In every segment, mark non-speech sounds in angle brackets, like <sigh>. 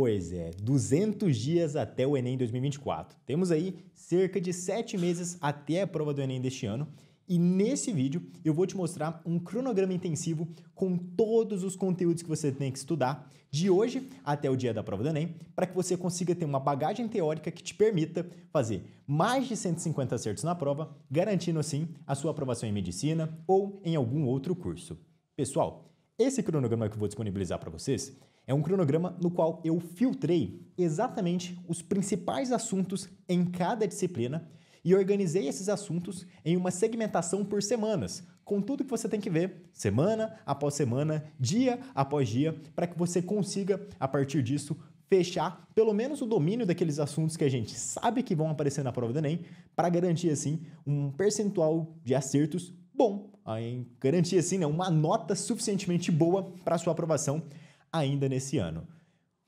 Pois é, 200 dias até o Enem 2024. Temos aí cerca de 7 meses até a prova do Enem deste ano. E nesse vídeo eu vou te mostrar um cronograma intensivo com todos os conteúdos que você tem que estudar de hoje até o dia da prova do Enem, para que você consiga ter uma bagagem teórica que te permita fazer mais de 150 acertos na prova, garantindo assim a sua aprovação em medicina ou em algum outro curso. Pessoal, esse cronograma que eu vou disponibilizar para vocês é um cronograma no qual eu filtrei exatamente os principais assuntos em cada disciplina e organizei esses assuntos em uma segmentação por semanas, com tudo que você tem que ver, semana após semana, dia após dia, para que você consiga, a partir disso, fechar pelo menos o domínio daqueles assuntos que a gente sabe que vão aparecer na prova do Enem, para garantir assim um percentual de acertos bom, garantir assim né, uma nota suficientemente boa para sua aprovação ainda nesse ano.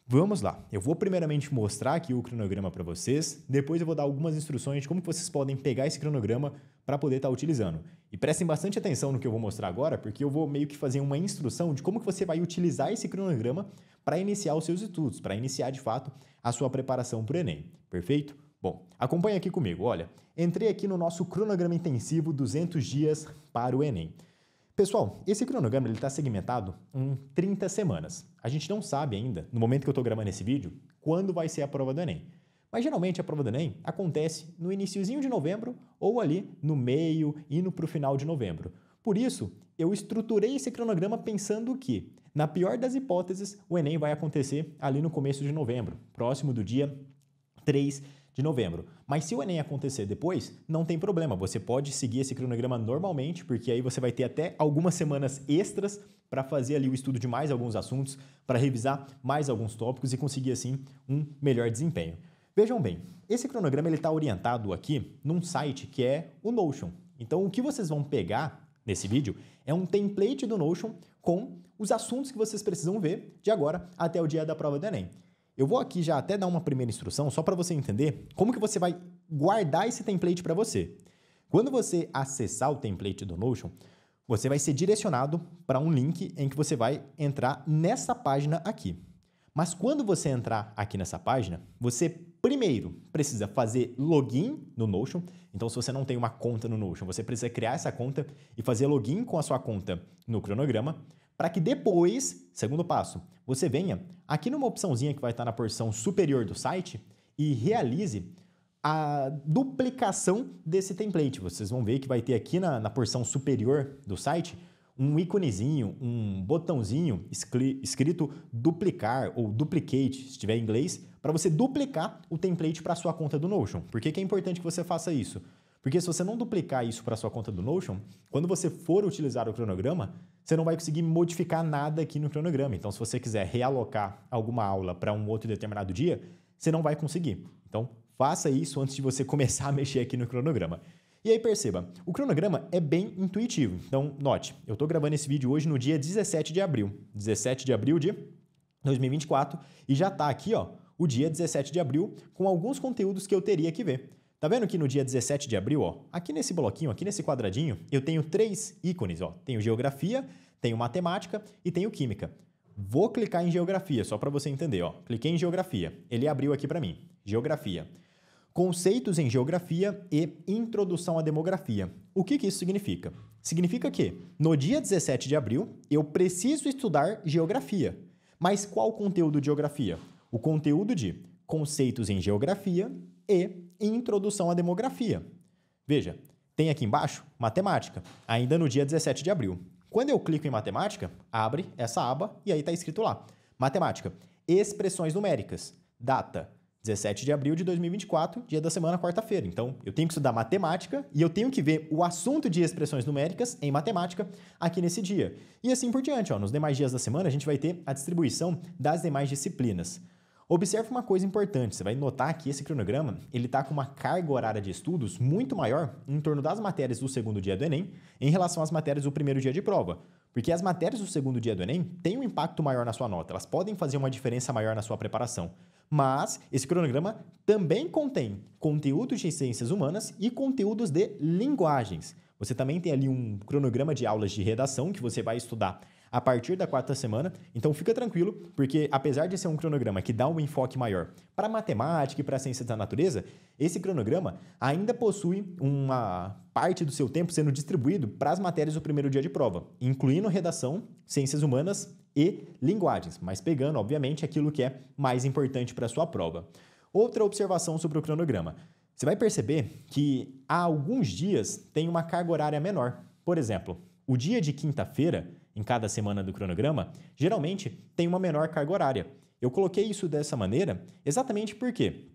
Vamos lá, eu vou primeiramente mostrar aqui o cronograma para vocês, depois eu vou dar algumas instruções de como vocês podem pegar esse cronograma para poder estar tá utilizando. E prestem bastante atenção no que eu vou mostrar agora, porque eu vou meio que fazer uma instrução de como que você vai utilizar esse cronograma para iniciar os seus estudos, para iniciar de fato a sua preparação para o Enem, perfeito? Bom, acompanha aqui comigo, olha, entrei aqui no nosso cronograma intensivo 200 dias para o Enem. Pessoal, esse cronograma está segmentado em 30 semanas. A gente não sabe ainda, no momento que eu estou gravando esse vídeo, quando vai ser a prova do Enem. Mas geralmente a prova do Enem acontece no iníciozinho de novembro ou ali no meio, indo para o final de novembro. Por isso, eu estruturei esse cronograma pensando que, na pior das hipóteses, o Enem vai acontecer ali no começo de novembro, próximo do dia 3 de novembro. Mas se o Enem acontecer depois, não tem problema, você pode seguir esse cronograma normalmente, porque aí você vai ter até algumas semanas extras para fazer ali o estudo de mais alguns assuntos, para revisar mais alguns tópicos e conseguir assim um melhor desempenho. Vejam bem, esse cronograma ele está orientado aqui num site que é o Notion. Então o que vocês vão pegar nesse vídeo é um template do Notion com os assuntos que vocês precisam ver de agora até o dia da prova do Enem. Eu vou aqui já até dar uma primeira instrução só para você entender como que você vai guardar esse template para você. Quando você acessar o template do Notion, você vai ser direcionado para um link em que você vai entrar nessa página aqui. Mas quando você entrar aqui nessa página, você primeiro precisa fazer login no Notion. Então, se você não tem uma conta no Notion, você precisa criar essa conta e fazer login com a sua conta no cronograma, para que depois, segundo passo, você venha aqui numa opçãozinha que vai estar na porção superior do site e realize a duplicação desse template. Vocês vão ver que vai ter aqui na, na porção superior do site um íconezinho, um botãozinho escrito duplicar ou duplicate, se estiver em inglês, para você duplicar o template para sua conta do Notion. Por que, que é importante que você faça isso? Porque se você não duplicar isso para sua conta do Notion, quando você for utilizar o cronograma, você não vai conseguir modificar nada aqui no cronograma. Então, se você quiser realocar alguma aula para um outro determinado dia, você não vai conseguir. Então, faça isso antes de você <laughs> começar a mexer aqui no cronograma. E aí perceba, o cronograma é bem intuitivo. Então, note, eu estou gravando esse vídeo hoje no dia 17 de abril. 17 de abril de 2024 e já está aqui, ó, o dia 17 de abril com alguns conteúdos que eu teria que ver. Tá vendo que no dia 17 de abril, ó, aqui nesse bloquinho, aqui nesse quadradinho, eu tenho três ícones, ó. Tenho geografia, tenho matemática e tenho química. Vou clicar em geografia, só para você entender, ó. Cliquei em geografia, ele abriu aqui para mim. Geografia. Conceitos em geografia e introdução à demografia. O que, que isso significa? Significa que, no dia 17 de abril, eu preciso estudar geografia. Mas qual o conteúdo de geografia? O conteúdo de conceitos em geografia e Introdução à Demografia. Veja, tem aqui embaixo Matemática, ainda no dia 17 de abril. Quando eu clico em Matemática, abre essa aba e aí está escrito lá: Matemática, expressões numéricas, data 17 de abril de 2024, dia da semana, quarta-feira. Então, eu tenho que estudar matemática e eu tenho que ver o assunto de expressões numéricas em matemática aqui nesse dia. E assim por diante, ó, nos demais dias da semana a gente vai ter a distribuição das demais disciplinas. Observe uma coisa importante, você vai notar que esse cronograma ele está com uma carga horária de estudos muito maior em torno das matérias do segundo dia do Enem em relação às matérias do primeiro dia de prova. Porque as matérias do segundo dia do Enem têm um impacto maior na sua nota, elas podem fazer uma diferença maior na sua preparação. Mas esse cronograma também contém conteúdos de ciências humanas e conteúdos de linguagens. Você também tem ali um cronograma de aulas de redação que você vai estudar a partir da quarta semana. Então fica tranquilo, porque apesar de ser um cronograma que dá um enfoque maior para matemática e para ciência da natureza, esse cronograma ainda possui uma parte do seu tempo sendo distribuído para as matérias do primeiro dia de prova, incluindo redação, ciências humanas e linguagens, mas pegando, obviamente, aquilo que é mais importante para a sua prova. Outra observação sobre o cronograma. Você vai perceber que há alguns dias tem uma carga horária menor. Por exemplo, o dia de quinta-feira em cada semana do cronograma, geralmente tem uma menor carga horária. Eu coloquei isso dessa maneira exatamente porque,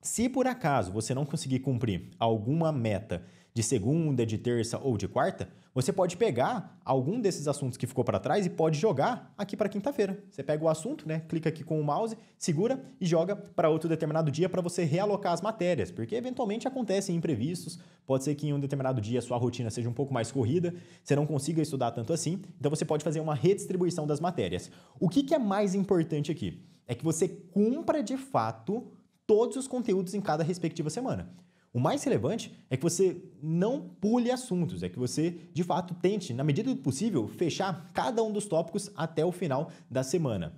se por acaso você não conseguir cumprir alguma meta de segunda, de terça ou de quarta, você pode pegar algum desses assuntos que ficou para trás e pode jogar aqui para quinta-feira. Você pega o assunto, né, clica aqui com o mouse, segura e joga para outro determinado dia para você realocar as matérias, porque eventualmente acontecem imprevistos, pode ser que em um determinado dia a sua rotina seja um pouco mais corrida, você não consiga estudar tanto assim, então você pode fazer uma redistribuição das matérias. O que, que é mais importante aqui? É que você cumpra de fato todos os conteúdos em cada respectiva semana. O mais relevante é que você não pule assuntos, é que você, de fato, tente, na medida do possível, fechar cada um dos tópicos até o final da semana.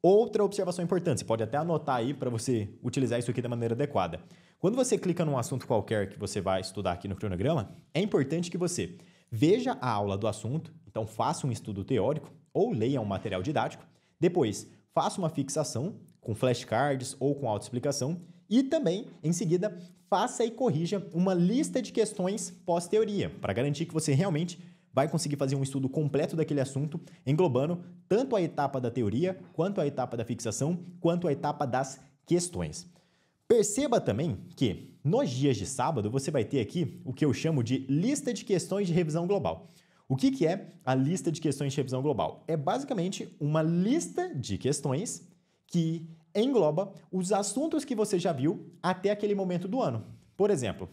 Outra observação importante, você pode até anotar aí para você utilizar isso aqui da maneira adequada. Quando você clica num assunto qualquer que você vai estudar aqui no cronograma, é importante que você veja a aula do assunto, então faça um estudo teórico ou leia um material didático. Depois, faça uma fixação com flashcards ou com autoexplicação e também, em seguida, faça e corrija uma lista de questões pós-teoria, para garantir que você realmente vai conseguir fazer um estudo completo daquele assunto, englobando tanto a etapa da teoria, quanto a etapa da fixação, quanto a etapa das questões. Perceba também que nos dias de sábado você vai ter aqui o que eu chamo de lista de questões de revisão global. O que, que é a lista de questões de revisão global? É basicamente uma lista de questões que engloba os assuntos que você já viu até aquele momento do ano. Por exemplo,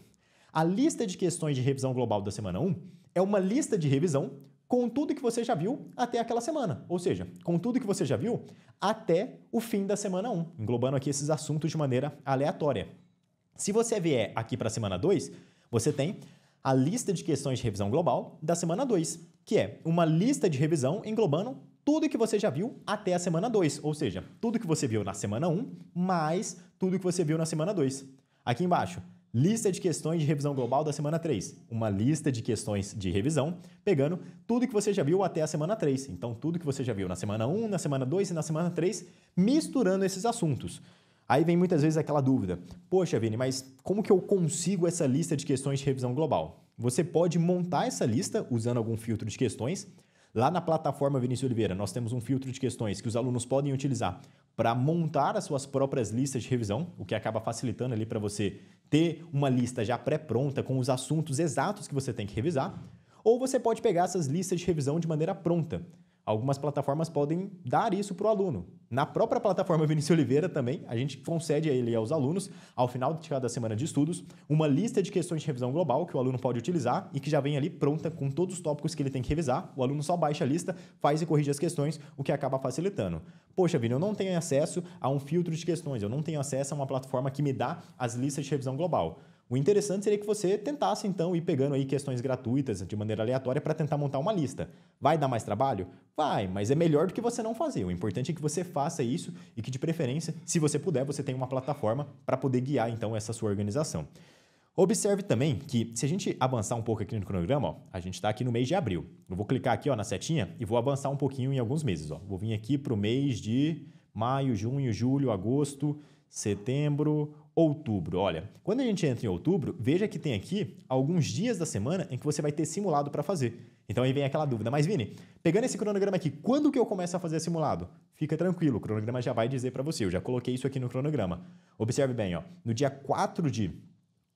a lista de questões de revisão global da semana 1 é uma lista de revisão com tudo que você já viu até aquela semana. Ou seja, com tudo que você já viu até o fim da semana 1, englobando aqui esses assuntos de maneira aleatória. Se você vier aqui para a semana 2, você tem a lista de questões de revisão global da semana 2, que é uma lista de revisão englobando tudo que você já viu até a semana 2, ou seja, tudo que você viu na semana 1 um, mais tudo que você viu na semana 2. Aqui embaixo, lista de questões de revisão global da semana 3, uma lista de questões de revisão pegando tudo que você já viu até a semana 3. Então, tudo que você já viu na semana 1, um, na semana 2 e na semana 3, misturando esses assuntos. Aí vem muitas vezes aquela dúvida: poxa, Vini, mas como que eu consigo essa lista de questões de revisão global? Você pode montar essa lista usando algum filtro de questões Lá na plataforma Vinícius Oliveira, nós temos um filtro de questões que os alunos podem utilizar para montar as suas próprias listas de revisão, o que acaba facilitando ali para você ter uma lista já pré-pronta com os assuntos exatos que você tem que revisar. Ou você pode pegar essas listas de revisão de maneira pronta. Algumas plataformas podem dar isso para o aluno. Na própria plataforma Vinícius Oliveira também, a gente concede a ele aos alunos, ao final de cada semana de estudos, uma lista de questões de revisão global que o aluno pode utilizar e que já vem ali pronta com todos os tópicos que ele tem que revisar. O aluno só baixa a lista, faz e corrige as questões, o que acaba facilitando. Poxa, Vini, eu não tenho acesso a um filtro de questões, eu não tenho acesso a uma plataforma que me dá as listas de revisão global. O interessante seria que você tentasse então ir pegando aí questões gratuitas de maneira aleatória para tentar montar uma lista. Vai dar mais trabalho? Vai, mas é melhor do que você não fazer. O importante é que você faça isso e que de preferência, se você puder, você tenha uma plataforma para poder guiar então essa sua organização. Observe também que se a gente avançar um pouco aqui no cronograma, ó, a gente está aqui no mês de abril. Eu vou clicar aqui ó, na setinha e vou avançar um pouquinho em alguns meses. Ó. Vou vir aqui para o mês de maio, junho, julho, agosto, setembro, outubro. Olha, quando a gente entra em outubro, veja que tem aqui alguns dias da semana em que você vai ter simulado para fazer. Então aí vem aquela dúvida, mas Vini, pegando esse cronograma aqui, quando que eu começo a fazer simulado? Fica tranquilo, o cronograma já vai dizer para você, eu já coloquei isso aqui no cronograma. Observe bem, ó, no dia 4 de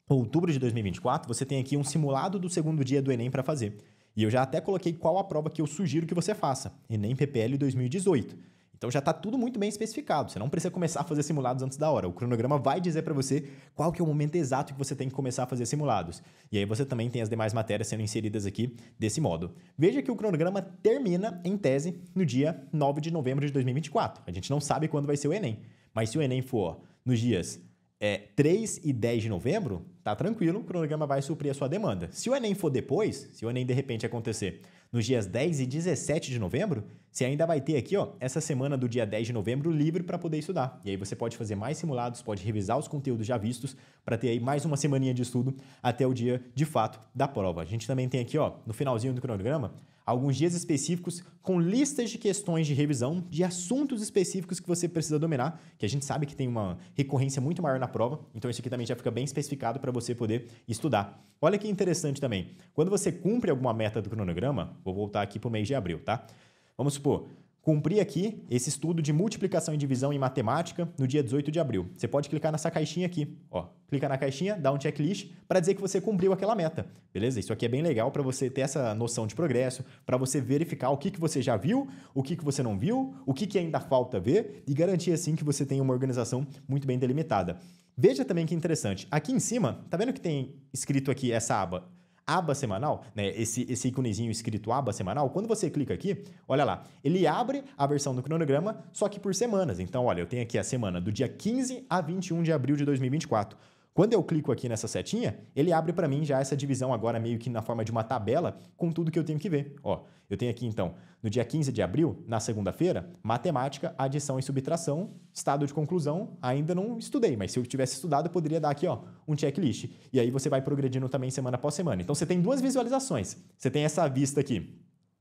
outubro de 2024, você tem aqui um simulado do segundo dia do Enem para fazer. E eu já até coloquei qual a prova que eu sugiro que você faça, Enem PPL 2018. Então já está tudo muito bem especificado. Você não precisa começar a fazer simulados antes da hora. O cronograma vai dizer para você qual que é o momento exato que você tem que começar a fazer simulados. E aí você também tem as demais matérias sendo inseridas aqui desse modo. Veja que o cronograma termina, em tese, no dia 9 de novembro de 2024. A gente não sabe quando vai ser o Enem. Mas se o Enem for nos dias é, 3 e 10 de novembro, tá tranquilo, o cronograma vai suprir a sua demanda. Se o Enem for depois, se o Enem de repente acontecer nos dias 10 e 17 de novembro, você ainda vai ter aqui, ó, essa semana do dia 10 de novembro livre para poder estudar. E aí você pode fazer mais simulados, pode revisar os conteúdos já vistos para ter aí mais uma semaninha de estudo até o dia de fato da prova. A gente também tem aqui, ó, no finalzinho do cronograma, alguns dias específicos com listas de questões de revisão, de assuntos específicos que você precisa dominar, que a gente sabe que tem uma recorrência muito maior na prova, então isso aqui também já fica bem especificado para você poder estudar. Olha que interessante também, quando você cumpre alguma meta do cronograma, vou voltar aqui para o mês de abril, tá? Vamos supor, Cumprir aqui esse estudo de multiplicação e divisão em matemática no dia 18 de abril. Você pode clicar nessa caixinha aqui, ó. Clica na caixinha, dá um checklist para dizer que você cumpriu aquela meta, beleza? Isso aqui é bem legal para você ter essa noção de progresso, para você verificar o que, que você já viu, o que, que você não viu, o que, que ainda falta ver e garantir assim que você tem uma organização muito bem delimitada. Veja também que interessante, aqui em cima, tá vendo que tem escrito aqui essa aba aba semanal, né, esse, esse íconezinho escrito aba semanal, quando você clica aqui, olha lá, ele abre a versão do cronograma, só que por semanas. Então, olha, eu tenho aqui a semana do dia 15 a 21 de abril de 2024. Quando eu clico aqui nessa setinha, ele abre para mim já essa divisão agora meio que na forma de uma tabela com tudo que eu tenho que ver. Ó, eu tenho aqui então, no dia 15 de abril, na segunda-feira, matemática, adição e subtração, estado de conclusão, ainda não estudei, mas se eu tivesse estudado, eu poderia dar aqui ó, um checklist. E aí você vai progredindo também semana após semana. Então você tem duas visualizações. Você tem essa vista aqui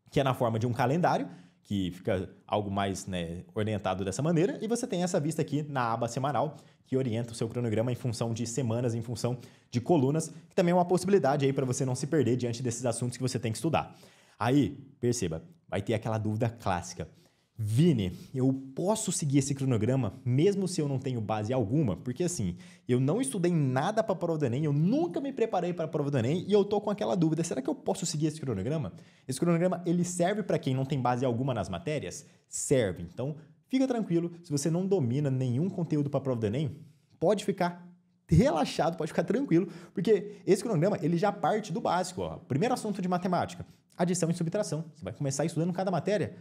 que é na forma de um calendário, que fica algo mais né, orientado dessa maneira, e você tem essa vista aqui na aba semanal, que orienta o seu cronograma em função de semanas, em função de colunas, que também é uma possibilidade aí para você não se perder diante desses assuntos que você tem que estudar. Aí, perceba, vai ter aquela dúvida clássica. Vini, eu posso seguir esse cronograma mesmo se eu não tenho base alguma? Porque assim, eu não estudei nada para a prova do Enem, eu nunca me preparei para a prova do Enem e eu tô com aquela dúvida, será que eu posso seguir esse cronograma? Esse cronograma, ele serve para quem não tem base alguma nas matérias? Serve. Então, fica tranquilo, se você não domina nenhum conteúdo para a prova do Enem, pode ficar relaxado, pode ficar tranquilo, porque esse cronograma ele já parte do básico. Ó. Primeiro assunto de matemática, adição e subtração. Você vai começar estudando cada matéria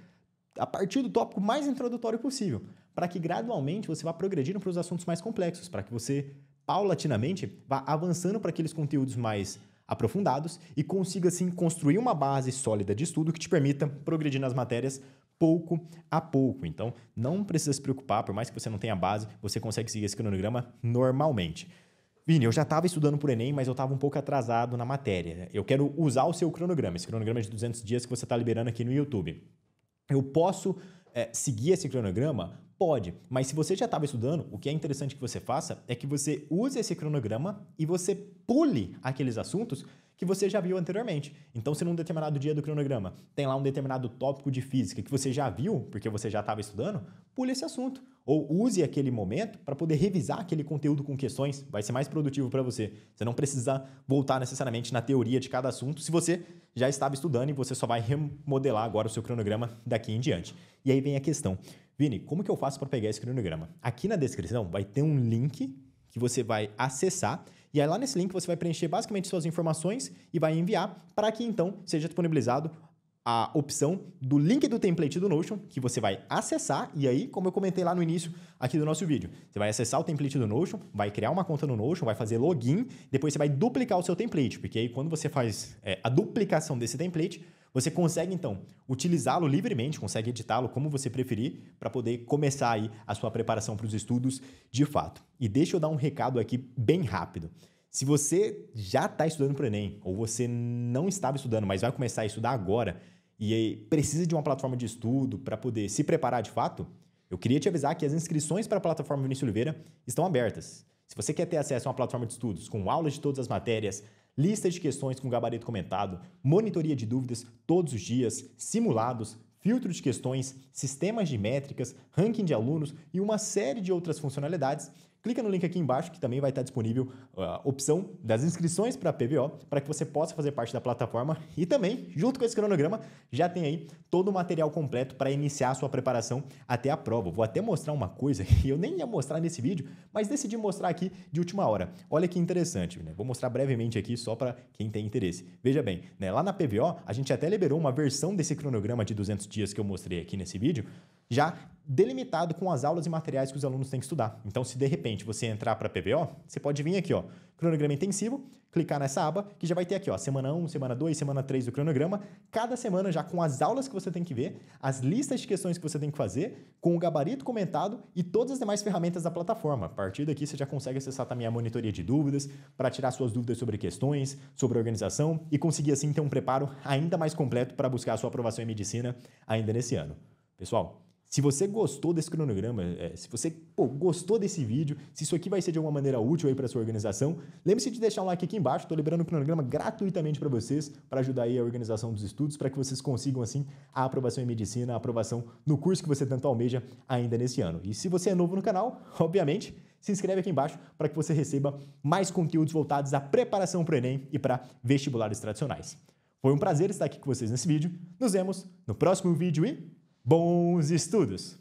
a partir do tópico mais introdutório possível, para que gradualmente você vá progredindo para os assuntos mais complexos, para que você paulatinamente vá avançando para aqueles conteúdos mais aprofundados e consiga assim construir uma base sólida de estudo que te permita progredir nas matérias pouco a pouco. Então, não precisa se preocupar, por mais que você não tenha base, você consegue seguir esse cronograma normalmente. Vini, eu já estava estudando por Enem, mas eu estava um pouco atrasado na matéria. Eu quero usar o seu cronograma, esse cronograma de 200 dias que você está liberando aqui no YouTube eu posso é, seguir esse cronograma Pode, mas se você já estava estudando, o que é interessante que você faça é que você use esse cronograma e você pule aqueles assuntos que você já viu anteriormente. Então, se num determinado dia do cronograma tem lá um determinado tópico de física que você já viu, porque você já estava estudando, pule esse assunto. Ou use aquele momento para poder revisar aquele conteúdo com questões, vai ser mais produtivo para você. Você não precisa voltar necessariamente na teoria de cada assunto se você já estava estudando e você só vai remodelar agora o seu cronograma daqui em diante. E aí vem a questão: Vini, como que eu faço para pegar esse cronograma? Aqui na descrição vai ter um link que você vai acessar e aí lá nesse link você vai preencher basicamente suas informações e vai enviar para que então seja disponibilizado a opção do link do template do Notion que você vai acessar e aí, como eu comentei lá no início aqui do nosso vídeo, você vai acessar o template do Notion, vai criar uma conta no Notion, vai fazer login, depois você vai duplicar o seu template, porque aí quando você faz é, a duplicação desse template, você consegue, então, utilizá-lo livremente, consegue editá-lo como você preferir, para poder começar aí a sua preparação para os estudos de fato. E deixa eu dar um recado aqui bem rápido. Se você já está estudando para o Enem, ou você não estava estudando, mas vai começar a estudar agora, e precisa de uma plataforma de estudo para poder se preparar de fato, eu queria te avisar que as inscrições para a plataforma Vinícius Oliveira estão abertas. Se você quer ter acesso a uma plataforma de estudos com aulas de todas as matérias, lista de questões com gabarito comentado, monitoria de dúvidas todos os dias, simulados, filtro de questões, sistemas de métricas, ranking de alunos e uma série de outras funcionalidades clica no link aqui embaixo que também vai estar disponível ah, a opção das inscrições para a PVO para que você possa fazer parte da plataforma e também, junto com esse cronograma, já tem aí todo o material completo para iniciar a sua preparação até a prova. Vou até mostrar uma coisa que eu nem ia mostrar nesse vídeo, mas decidi mostrar aqui de última hora. Olha que interessante, né? Vou mostrar brevemente aqui só para quem tem interesse. Veja bem, né? lá na PVO a gente até liberou uma versão desse cronograma de 200 dias que eu mostrei aqui nesse vídeo, já delimitado com as aulas e materiais que os alunos têm que estudar. Então, se de repente você entrar para PBO, você pode vir aqui, ó, cronograma intensivo, clicar nessa aba, que já vai ter aqui, ó, semana 1, semana 2, semana 3 do cronograma, cada semana já com as aulas que você tem que ver, as listas de questões que você tem que fazer, com o gabarito comentado e todas as demais ferramentas da plataforma. A partir daqui você já consegue acessar também a monitoria de dúvidas, para tirar suas dúvidas sobre questões, sobre organização e conseguir assim ter um preparo ainda mais completo para buscar a sua aprovação em medicina ainda nesse ano. Pessoal, se você gostou desse cronograma, é, se você pô, gostou desse vídeo, se isso aqui vai ser de alguma maneira útil aí para sua organização, lembre-se de deixar um like aqui embaixo. Estou liberando o cronograma gratuitamente para vocês, para ajudar aí a organização dos estudos, para que vocês consigam assim a aprovação em medicina, a aprovação no curso que você tanto almeja ainda nesse ano. E se você é novo no canal, <laughs> obviamente, se inscreve aqui embaixo para que você receba mais conteúdos voltados à preparação para o Enem e para vestibulares tradicionais. Foi um prazer estar aqui com vocês nesse vídeo. Nos vemos no próximo vídeo e Bons estudos!